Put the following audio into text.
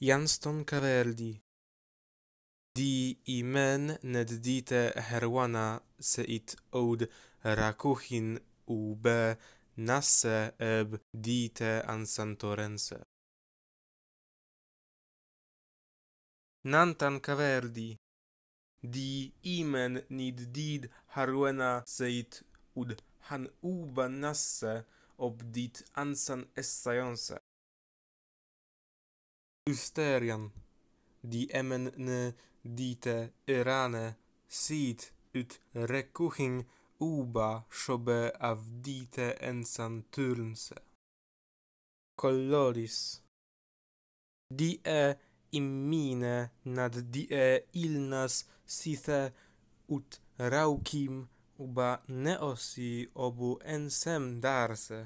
Janston Caverdi. Di imen ned dite heruana se it rakuhin racuhin ube nasse eb dite an Santorense. Nantan Caverdi. Di imen nid did haruena seit ud han uba nasse ob dit ansan essayonse. Ysterian, di emen ne dite erane, sit ut recuhin uba shobe avdite ensan tyrnse. Colloris Die immine nad die ilnas sithe ut raucim uba neosi obu ensem darse.